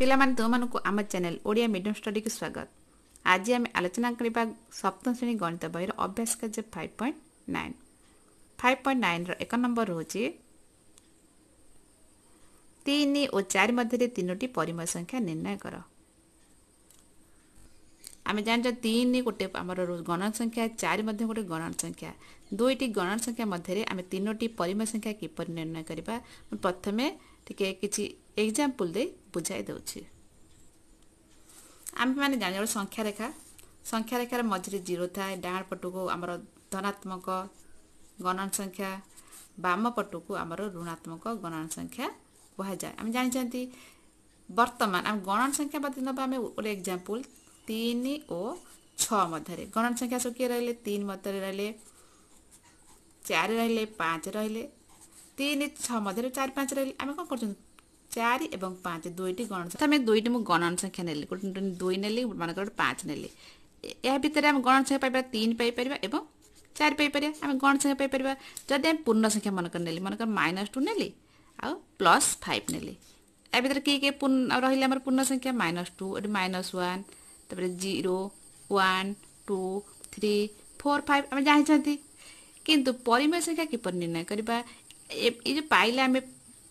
पहिला स्टडी को स्वागत आज आम आलोचना सप्तम श्रेणी गणित बहिर अभ्यास five point nine five point nine र एक नम्बर हुन्छ तिन ओ चार मध्योट संख्या निर्णय गरे जान्छ तिन गोटे आम गणनसङ्ख्या संख्या गएर मध्ये दुई गणना संख्या किपर निर्णय प्रथम ଏକ୍ଜାମ୍ପଲ୍ ଦେଇ ବୁଝାଇ ଦେଉଛି ଆମେମାନେ ଜାଣିଲୁ ସଂଖ୍ୟାରେଖା ସଂଖ୍ୟାରେଖାର ମଝିରେ ଜିରୋ ଥାଏ ଡାହାଣ ପଟକୁ ଆମର ଧନାତ୍ମକ ଗଣନ ସଂଖ୍ୟା ବାମ ପଟକୁ ଆମର ଋଣାତ୍ମକ ଗଣନ ସଂଖ୍ୟା କୁହାଯାଏ ଆମେ ଜାଣିଛନ୍ତି ବର୍ତ୍ତମାନ ଆମେ ଗଣନ ସଂଖ୍ୟା ବାଦ ନେବା ଆମେ ଗୋଟେ ଏକ୍ଜାମ୍ପଲ୍ ତିନି ଓ ଛଅ ମଧ୍ୟରେ ଗଣନ ସଂଖ୍ୟା ସବୁ କିଏ ରହିଲେ ତିନି ମଧ୍ୟରେ ରହିଲେ ଚାରି ରହିଲେ ପାଞ୍ଚ ରହିଲେ ତିନି ଛଅ ମଧ୍ୟରେ ଚାରି ପାଞ୍ଚ ରହିଲେ ଆମେ କ'ଣ କରୁଛନ୍ତି चार एवं पाँच दुईटी गणस्या दुईटै गणन संख्या नोटे दुई ने मनको पाँच नेभर गणसख्या तिन पाइ चार पापर आमे गणस पूर्णसङ्ख्या मनको नै मनको मइनस टु ने आउ प्लस फाइभ नेभर के र पूर्णसङ्ख्या मैनस टु एउटा मैनस वानपर zero one two three four five आउँदै जाँदै जे पाइले पालाइ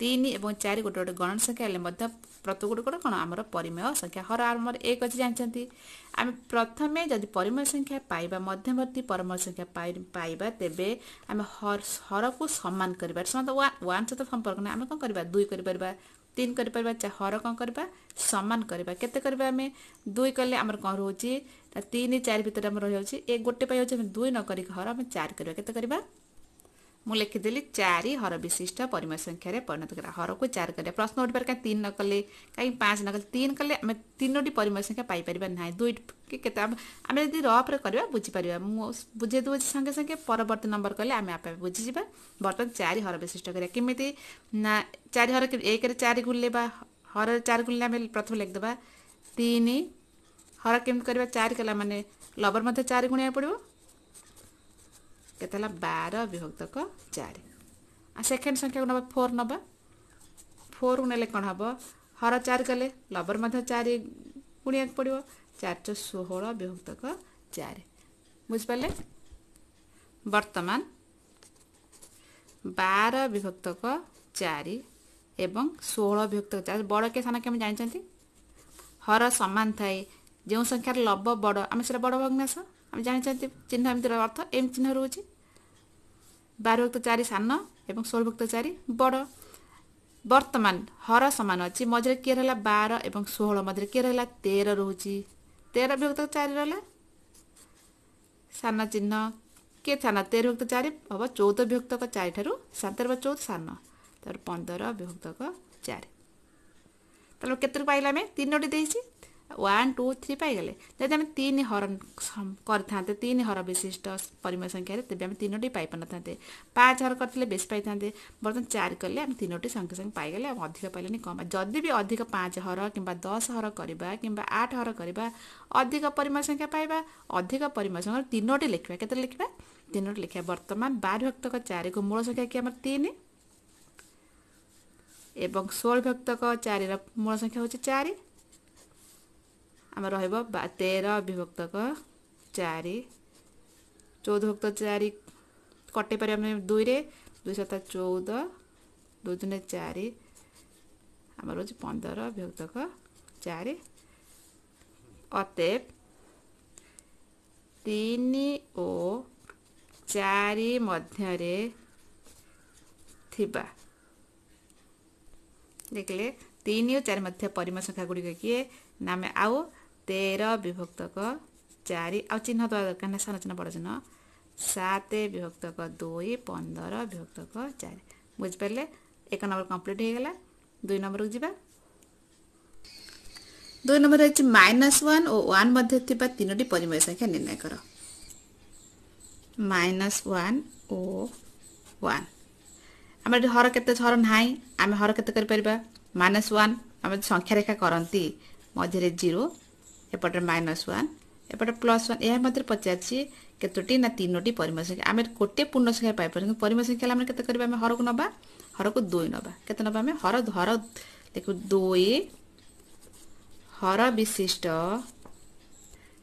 ତିନି ଏବଂ ଚାରି ଗୋଟେ ଗୋଟେ ଗଣ ସଂଖ୍ୟା ହେଲେ ମଧ୍ୟ ପ୍ରତି ଗୁଡ଼ିକର କ'ଣ ଆମର ପରିମେୟ ସଂଖ୍ୟା ହର ଆମର ଏକ ଅଛି ଜାଣିଛନ୍ତି ଆମେ ପ୍ରଥମେ ଯଦି ପରିମେୟ ସଂଖ୍ୟା ପାଇବା ମଧ୍ୟବର୍ତ୍ତୀ ପରିମେୟ ସଂଖ୍ୟା ପାଇବା ତେବେ ଆମେ ହରକୁ ସମାନ କରିବା ସମାନ ୱାନ୍ ସହିତ ସମ୍ପର୍କ ନାହିଁ ଆମେ କ'ଣ କରିବା ଦୁଇ କରିପାରିବା ତିନି କରିପାରିବା ହର କ'ଣ କରିବା ସମାନ କରିବା କେତେ କରିବା ଆମେ ଦୁଇ କଲେ ଆମର କ'ଣ ରହୁଛି ତିନି ଚାରି ଭିତରେ ଆମର ରହିଯାଉଛି ଏ ଗୋଟେ ପାଇଯାଉଛି ଆମେ ଦୁଇ ନ କରିକି ହର ଆମେ ଚାରି କରିବା କେତେ କରିବା ମୁଁ ଲେଖିଦେଲି ଚାରି ହର ବିଶିଷ୍ଟ ପରିମୟ ସଂଖ୍ୟାରେ ପରିଣତ କରିବା ହରକୁ ଚାରି କରିବା ପ୍ରଶ୍ନ ଉଠିପାରେ କାହିଁ ତିନି ନ କଲେ କାହିଁ ପାଞ୍ଚ ନ କଲେ ତିନି କଲେ ଆମେ ତିନୋଟି ପରିମୟ ସଂଖ୍ୟା ପାଇପାରିବା ନାହିଁ ଦୁଇଟି କେତେ ଆମେ ଯଦି ରଫ୍ରେ କରିବା ବୁଝିପାରିବା ମୁଁ ବୁଝେଇ ଦେଉଛି ସାଙ୍ଗେ ସାଙ୍ଗେ ପରବର୍ତ୍ତୀ ନମ୍ବର କଲେ ଆମେ ଆପେ ବୁଝିଯିବା ବର୍ତ୍ତମାନ ଚାରି ହର ବିଶିଷ୍ଟ କରିବା କେମିତି ନା ଚାରି ହର ଏକରେ ଚାରି ଗୁଲେଇବା ହରରେ ଚାରି ଗୁଲିଲେ ଆମେ ପ୍ରଥମେ ଲେଖିଦେବା ତିନି ହର କେମିତି କରିବା ଚାରି କଲା ମାନେ ଲବର ମଧ୍ୟ ଚାରି ଗୁଣିବାକୁ ପଡ଼ିବ କେତେ ହେଲା ବାର ବିଭକ୍ତକ ଚାରି ଆଉ ସେକେଣ୍ଡ ସଂଖ୍ୟାକୁ ନେବା ଫୋର୍ ନେବା ଫୋର୍କୁ ନେଲେ କ'ଣ ହେବ ହର ଚାରି କଲେ ଲବର ମଧ୍ୟ ଚାରି ଗୁଣିବାକୁ ପଡ଼ିବ ଚାରିଶହ ଷୋହଳ ବିଭକ୍ତକ ଚାରି ବୁଝିପାରିଲେ ବର୍ତ୍ତମାନ ବାର ବିଭକ୍ତକ ଚାରି ଏବଂ ଷୋହଳ ବିଭକ୍ତକ ଚାରି ବଡ଼ କେ ସାନ କେମିତି ଜାଣିଛନ୍ତି ହର ସମାନ ଥାଏ ଯେଉଁ ସଂଖ୍ୟାରେ ଲବ ବଡ଼ ଆମେ ସେଇଟା ବଡ଼ ଭଗ୍ନାଶ अब जाने चिन्ह एउटा अर्थ एम चिह्न रुचि बारभक्त चार सान षो भुक्त चार बड बर्तमान हर समान अच्छा मध्यला बार षो मधे कि र तेह्र तेह्र विभक्त चार र सान चिन्ह के सान तेह्रभुक्त चार हौ चौध विभक्त चारिठु सान तेह्र चौध सान त पन्ध्र विभक्त चार तिनटी ୱାନ୍ ଟୁ ଥ୍ରୀ ପାଇଗଲେ ଯଦି ଆମେ ତିନି ହର କରିଥାନ୍ତେ ତିନି ହର ବିଶିଷ୍ଟ ପରିମେୟ ସଂଖ୍ୟାରେ ତେବେ ଆମେ ତିନୋଟି ପାଇପାରିନଥାନ୍ତେ ପାଞ୍ଚ ହର କରିଥିଲେ ବେଶୀ ପାଇଥାନ୍ତେ ବର୍ତ୍ତମାନ ଚାରି କଲେ ଆମେ ତିନୋଟି ସଂଖ୍ୟା ସଂଖ୍ୟା ପାଇଗଲେ ଆମେ ଅଧିକ ପାଇଲେନି କମ ଯଦି ବି ଅଧିକ ପାଞ୍ଚ ହର କିମ୍ବା ଦଶ ହର କରିବା କିମ୍ବା ଆଠ ହର କରିବା ଅଧିକ ପରିମେୟ ସଂଖ୍ୟା ପାଇବା ଅଧିକ ପରିମେୟ ସଂଖ୍ୟା ତିନୋଟି ଲେଖିବା କେତେ ଲେଖିବା ତିନୋଟି ଲେଖିବା ବର୍ତ୍ତମାନ ବାର ଭକ୍ତକ ଚାରିକୁ ମୂଳ ସଂଖ୍ୟା କି ଆମର ତିନି ଏବଂ ଷୋହଳ ଭକ୍ତକ ଚାରିର ମୂଳ ସଂଖ୍ୟା ହେଉଛି ଚାରି आम रह तेह्र अभिभक्त चारि चौधक्त चारि कटि पार दुई दुई सत चौध दुई चारि आम पन्ध्र अभिभक्त चारि अते तिन ओ चारिमध्ये देखि तिन चारि परिम संख्यागुडियो कि नाम आउँ ତେର ବିଭକ୍ତକ ଚାରି ଆଉ ଚିହ୍ନ ଦେବା ଦରକାର ନାହିଁ ସାନ ଚିହ୍ନ ବଡ଼ ଚିହ୍ନ ସାତ ବିଭକ୍ତକ ଦୁଇ ପନ୍ଦର ବିଭକ୍ତକ ଚାରି ବୁଝିପାରିଲେ ଏକ ନମ୍ବର କମ୍ପ୍ଲିଟ୍ ହୋଇଗଲା ଦୁଇ ନମ୍ବରକୁ ଯିବା ଦୁଇ ନମ୍ବର ହେଉଛି ମାଇନସ୍ ୱାନ୍ ଓ ୱାନ୍ ମଧ୍ୟରେ ଥିବା ତିନୋଟି ପରିମେୟ ସଂଖ୍ୟା ନିର୍ଣ୍ଣୟ କର ମାଇନସ୍ ୱାନ୍ ଓ ୱାନ୍ ଆମର ଏଠି ହର କେତେ ହର ନାହିଁ ଆମେ ହର କେତେ କରିପାରିବା ମାଇନସ୍ ୱାନ୍ ଆମେ ସଂଖ୍ୟାରେଖା କରନ୍ତି ମଝିରେ ଜିରୋ ଏପଟେ ମାଇନସ୍ ୱାନ୍ ଏପଟେ ପ୍ଲସ୍ ୱାନ୍ ଏହା ମଧ୍ୟରେ ପଚାରିଛି କେତୋଟି ନା ତିନୋଟି ପରିମୟ ସଂଖ୍ୟା ଆମେ ଗୋଟିଏ ପୂର୍ଣ୍ଣ ସଂଖ୍ୟା ପାଇପାରୁ କିନ୍ତୁ ପରିମୟ ସଂଖ୍ୟା ଆମେ କେତେ କରିବା ଆମେ ହରକୁ ନେବା ହରକୁ ଦୁଇ ନେବା କେତେ ନେବା ଆମେ ହର ହର ଲେଖୁ ଦୁଇ ହର ବିଶିଷ୍ଟ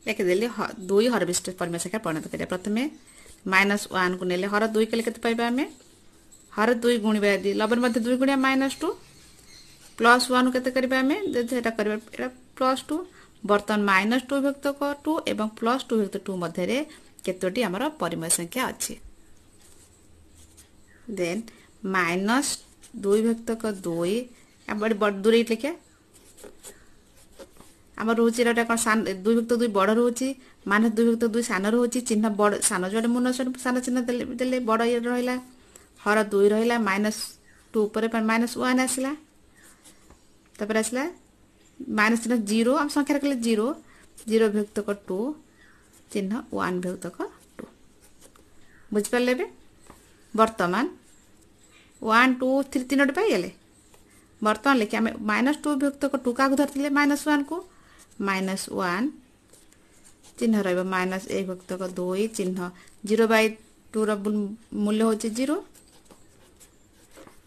ଲେଖିଦେଲି ଦୁଇ ହର ବିଶିଷ୍ଟ ପରିମୟ ସଂଖ୍ୟା ପରିଣତ କରିବା ପ୍ରଥମେ ମାଇନସ୍ ୱାନ୍କୁ ନେଲେ ହର ଦୁଇ କଲେ କେତେ ପାଇବା ଆମେ ହର ଦୁଇ ଗୁଣିବା ଯଦି ଲବର ମଧ୍ୟ ଦୁଇ ଗୁଣିବା ମାଇନସ୍ ଟୁ ପ୍ଲସ୍ ୱାନ୍ କେତେ କରିବା ଆମେ ଯଦି ସେଇଟା କରିବା ଏଇଟା ପ୍ଲସ୍ ଟୁ ବର୍ତ୍ତମାନ ମାଇନସ୍ ଟୁ ବିଭକ୍ତ ଟୁ ଏବଂ ପ୍ଲସ୍ ଟୁ ବିଭକ୍ତ ଟୁ ମଧ୍ୟରେ କେତୋଟି ଆମର ପରିମୟ ସଂଖ୍ୟା ଅଛି ଦେନ୍ ମାଇନସ୍ ଦୁଇ ବିଭକ୍ତକ ଦୁଇ ଦୂରେଇ ଲେଖିବା ଆମର ରହୁଛି ଏଇଟା କ'ଣ ସାନ ଦୁଇ ଭକ୍ତ ଦୁଇ ବଡ଼ ରହୁଛି ମାନେ ଦୁଇ ଭକ୍ତ ଦୁଇ ସାନ ରହୁଛି ଚିହ୍ନ ବଡ଼ ସାନ ଯୁଆଡ଼େ ମୁନ ସାନ ଚିହ୍ନ ଦେଲେ ଦେଲେ ବଡ଼ ଇଏ ରହିଲା ହର ଦୁଇ ରହିଲା ମାଇନସ୍ ଟୁ ଉପରେ ମାଇନସ୍ ୱାନ୍ ଆସିଲା ତାପରେ ଆସିଲା माइनस चिन्ह जीरो आम संख्या रख जीरो जीरो विभक्त टू चिन्ह वन विभक्त को टू बुझिपारे बर्तमान वन टू थ्री तीनो पाईगले बर्तमान लिखे आम माइनस टू विभक्त टू क्या धरते माइनस वन को माइनस वन चिन्ह रहा एक विभक्त दुई चिन्ह जीरो बै टूर मूल्य हूँ जीरो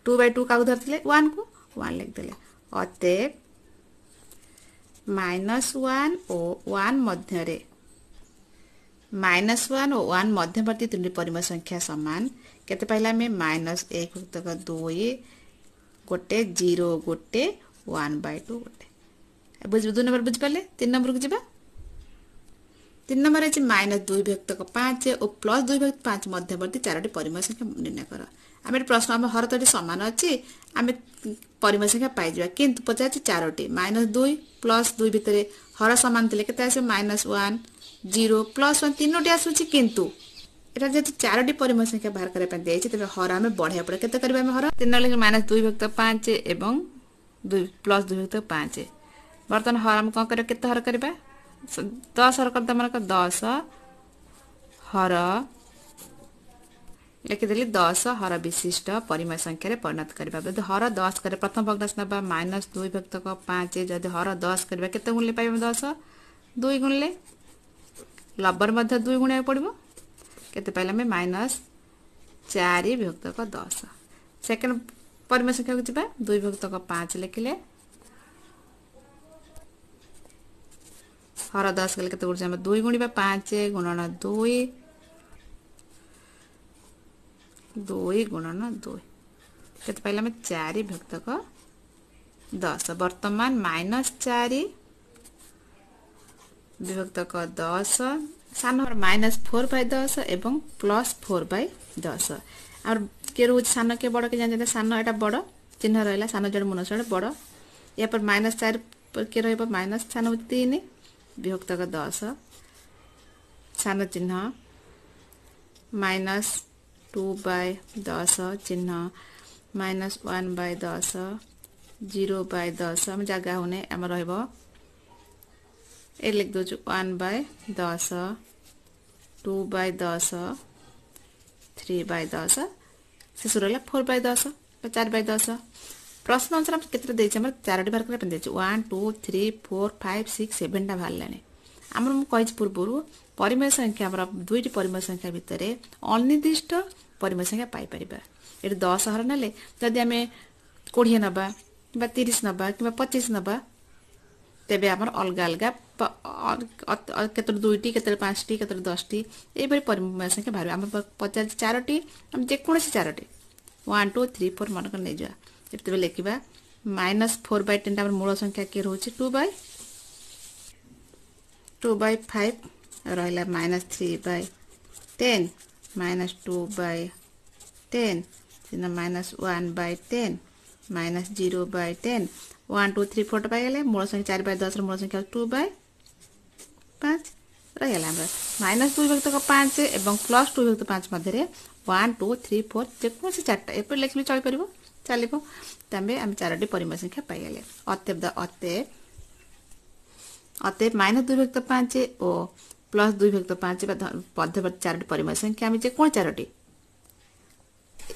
टू बै टू क्या धरते वन को वन लिखिदे अतएव মাইনস ওয়ান ও ওয়ান মধ্যে মাইনস ওয়ান ও ওয়ান মধ্যবর্তী তিনটি পরিমেয় সংখ্যা সমান কেতে পাইলে আমি মাইনস এক তক দুই গোটে জিরো গোটে ওয়ান বাই টু গোটে বুঝ দুই নম্বর বুঝিপারে তিন নম্বরকে যা তিন নম্বরে আছে মাইনাস দুই বিভক্তক পাঁচ ও প্লস দুই বিভক্ত পাঁচ মধ্যবর্তী চারোটি পরিমেয় সংখ্যা নির্ণয় কর আমি প্রশ্ন আমার হর তো সমান অছি আমি পরিমেয় সংখ্যা পাইযা কিন্তু পচারছি চারোটি মাইনাস দুই প্লস দুই ভিতরে হর সমান লে কেতে আসবে minus one zero plus one তিনোটি আসুছি কিন্তু এটা যেহেতু চারোটি পরিমেয় সংখ্যা বাহার করা দিয়েছে তবে হর আমি বড়াইয়া পড়ে কেতে করবে আমি হর তিন নম্বর মাইনাস দুই বিভক্ত পাঁচ এবং দুই প্লস দুই বিভক্ত পাঁচ বর্তমান হর আমি কম করিবা কেতে হর করিবা दस हर कब्दा म दस हर लेखिदि दस हर विशिष्ट परिम संख्य परिणत गर्दै हर दस प्रथम भग्नास नाइनस दुई भक्तक पाँच जस्तो हर दस केत गुणले पा दस दुई गुणले लबर मध्य दुई गुणाको पर्व केत पाला मस चारि भक्त दस सेकेन्ड परिम संख्या दुई भक्तक पाँच लेखि হর দশ গেলে কেতে পড়ছে আমরা দুই গুণিবা পাঁচ গুণন দুই দুই গুণন দুই কেতে পাইলে আমি চারি ভক্তক দশ বর্তমান মাইনস চারি বিভক্তক দশ সান মাইনস ফোর বাই দশ এবং প্লস ফোর বাই দশ আর কে রয়েছে সান কে বড় কে জানি সান এটা বড় চিহ্ন রহলা সান জড় মনস বড় ইয়ারপর মাইনস চারি কে রহব মাইনস সান হচ্ছে তিন विभक्त दस सान चिह्न माइनस टु बय दस चिह्न माइनस वान बय दस जिरो बाइ दस जाह र एक्छु वान बय दस टु बय दस थ्री बाइ दस शिसर फोर बय दस चार बय दस প্রশ্ন অনুসারে আমরা কেতটা দিয়েছে আমরা চারোটি বার করে দিয়েছে one two three four five six সেভেনটা বাহারে আমার মু কী পূর্ব পরিমেয় সংখ্যা আমরা দুইটি পরিমেয় সংখ্যা ভিতরে অনির্দিষ্ট পরিমেয় সংখ্যা পাইপারা এটি দশ হর নেলে যদি আমি কোড়িয়ে নেবা কিংবা তিরিশ নেবা কিংবা পঁচিশ নেবা তেবে আমার অলগা অলগা କେତେବେଳେ ଦୁଇଟି କେତେବେଳେ ପାଞ୍ଚଟି କେତେବେଳେ ଦଶଟି ଏହିପରି ପରିମୟ ସଂଖ୍ୟା ବାହାରିବ ଆମେ ପଚାରିଛି ଚାରୋଟି ଯେକୌଣସି ଚାରୋଟି ୱାନ୍ ଟୁ ଥ୍ରୀ ଫୋର୍ ମନେକର ନେଇଯିବା जब लिखा minus four by ten time मूल संख्या किए रोचे two by two by five रहा minus three by ten minus two by ten minus one by ten minus zero by ten one two three four पाई मूल संख्या चार बै दस रूल संख्या टू बै पाँच रही माइनस टू विभक्त पाँच ए प्लस टू विभक्त पाँच मध्य ୱାନ୍ ଟୁ ଥ୍ରୀ ଫୋର୍ ଯେକୌଣସି ଚାରିଟା ଏପରି ଲେଖିଲେ ଚଳିପାରିବ ଚାଲିବ ତାପରେ ଆମେ ଚାରୋଟି ପରିମା ସଂଖ୍ୟା ପାଇଗଲେ ଅତେବ ଦ ଅତେବ অতএব মাইনাস দুই ভক্ত পাঁচে ও প্লাস দুই ভক্ত পাঁচে বা অধ্যের চারোটি পরিমাণ সংখ্যা আমি যে কোন চারোটি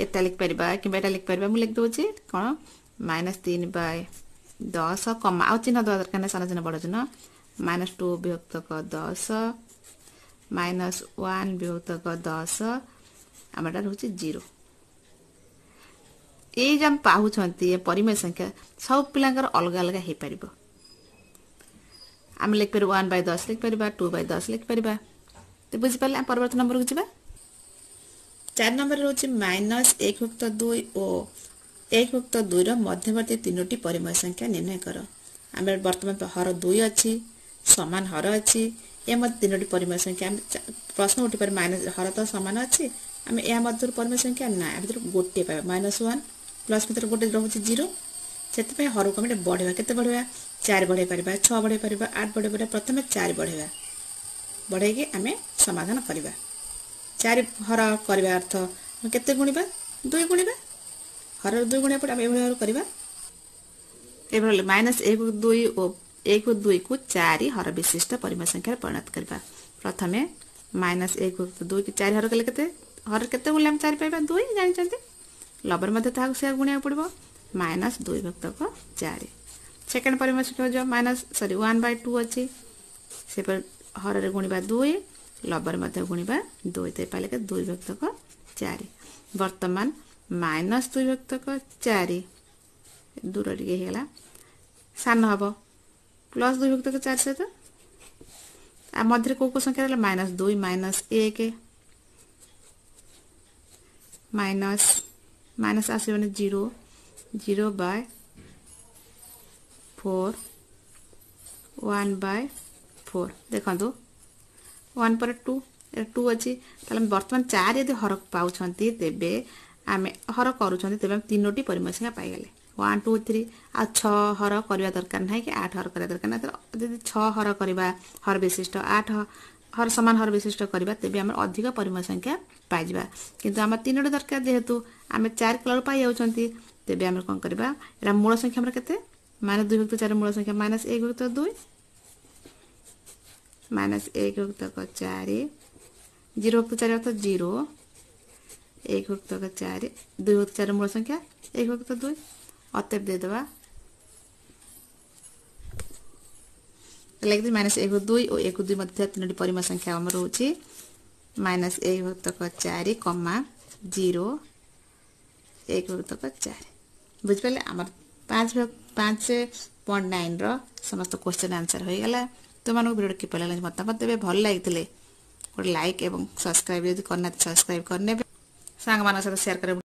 এটা লিখিপারিবা কিংবা এটা লিখিপারিবা মু লিখিদেছি কোণ মাইনাস তিন বাই দশ কমা আউ চিহ্ন দেওয়া দরকার না সান চিহ্ন বড় চিহ্ন মাইনাস টু বিভক্তক দশ মাইনাস ওয়ান বিভক্তক দশ जिरोह परिमेय संख्या सब पलगा अलग है पारे पर वान बय दस लेखिपर टु बय दस लेखिपर त्यो बुझि पारती नम्बर जुवा चार नम्बर म एक उक्त दुई ओ एक उक्त दुई र मध्यवर्ती तिनोटी परिमय संख्या निर्णयकर आमा बर्त हर दुई अर्छ समान हर अहिले तिनोटी परिम संख्या प्रश्न उठिपार मर त समान अहिले আমি ଏହା ମଧ୍ୟରୁ ପରିମା ସଂଖ୍ୟା ନା ଏହା ଭିତରୁ ଗୋଟିଏ ପାଇବା ମାଇନସ୍ ୱାନ୍ ପ୍ଲସ୍ ଭିତରେ ଗୋଟେ ରହୁଛି ଜିରୋ ସେଥିପାଇଁ ହରକୁ ଆମେ ଟିକେ ବଢ଼େଇବା କେତେ ବଢ଼େଇବା ଚାରି ବଢ଼େଇ ପାରିବା ଛଅ ବଢ଼େଇ ପାରିବା ଆଠ ବଢ଼େଇ ପାରିବା ପ୍ରଥମେ ଚାରି ବଢ଼େଇବା ବଢ଼େଇକି ଆମେ ସମାଧାନ କରିବା ଚାରି ହର କରିବା ଅର୍ଥ କେତେ ଗୁଣିବା ଦୁଇ ଗୁଣିବା ହରର ଦୁଇ ଗୁଣିବା ପରେ ଆମେ ଏଭଳି ହର କରିବା ଏଭଳି ମାଇନସ୍ ଏକ ଦୁଇ ଓ ଏକ ଦୁଇକୁ ଚାରି ହର ବିଶିଷ୍ଟ ପରିମାଣ ସଂଖ୍ୟାରେ ପରିଣତ କରିବା ପ୍ରଥମେ ମାଇନସ୍ ଏକ ଦୁଇକି ଚାରି ହର କଲେ କେତେ হর কেতে বলে আমি চারি পাইবা দুই জানিছেন লবর মধ্যে তাহলে সে গুণিয়া পড়ব মাইনাস দুই ভক্তক চারি সেকেন্ড পরিমাণ হচ্ছে minus sorry one by two অছি সেপর হরের গুণিবা দুই লবর মধ্যে গুণিবা দুই তাই পাইলে দুই ভক্তক চারি বর্তমান মাইনাস দুই ভক্তক চারি দূর টিকে হয়ে ସାନ ହେବ ପ୍ଲସ୍ ଦୁଇ ଭକ୍ତକ ଚାରି ସହିତ ଆଉ ମଝିରେ କେଉଁ କେଉଁ ସଂଖ୍ୟା ରହିଲା ମାଇନସ୍ ଦୁଇ ମାଇନସ୍ ଏକ মাইনাস মাইনাস আছে মানে zero zero by four one by four দেখন্তু ওয়ান ପରେ ଟୁ ଟୁ ଅଛି ତାହେଲେ ଆମେ ବର୍ତ୍ତମାନ ଚାରି ଯଦି ହର ପାଉଛନ୍ତି ତେବେ ଆମେ ହର କରୁଛନ୍ତି ତେବେ ଆମେ ତିନୋଟି ପରିମର୍ଶିକା ପାଇଗଲେ ୱାନ୍ ଟୁ ଥ୍ରୀ ଆଉ ଛଅ ହର କରିବା ଦରକାର ନାହିଁ କି ଆଠ ହର କରିବା ଦରକାର ନାହିଁ ଯଦି ଛଅ ହର କରିବା ହର ବିଶିଷ୍ଟ ଆଠ হর সমান হর বিশিষ্ট করা তেবে আমার অধিক পরিমেয় সংখ্যা পাইযা কিন্তু আমার তিনোটি দরকার যেহেতু আমি চারি কলার পাই যাচ্ছেন তেবে আমরা কম করা এটা মূল সংখ্যা আমার কেতে মাইনাস দুই ভক্ত চারি মূল সংখ্যা মাইনাস এক ভক্ত দুই মাইনাস এক ভক্তক চারি জিরো ভক্ত চারি অর্থাৎ জিরো एक भक्त का चार दुई भक्त चार मूल संख्या एक भक्त दुई अतएव दे देवा लेखिदिए माइनस एक दुई ओ एक दुई मध्य तीनो परिमा संख्या आम रोचे माइनस एक भक्तक चारि कमा जीरो एक भक्तक चारि बुझिपारे आम पाँच से पॉइंट नाइन समस्त क्वेश्चन आंसर हो गला तुमको भिडियो किपर लगे मतामत देवे भल लगे गोटे लाइक और सब्सक्राइब यदि करना सब्सक्राइब करने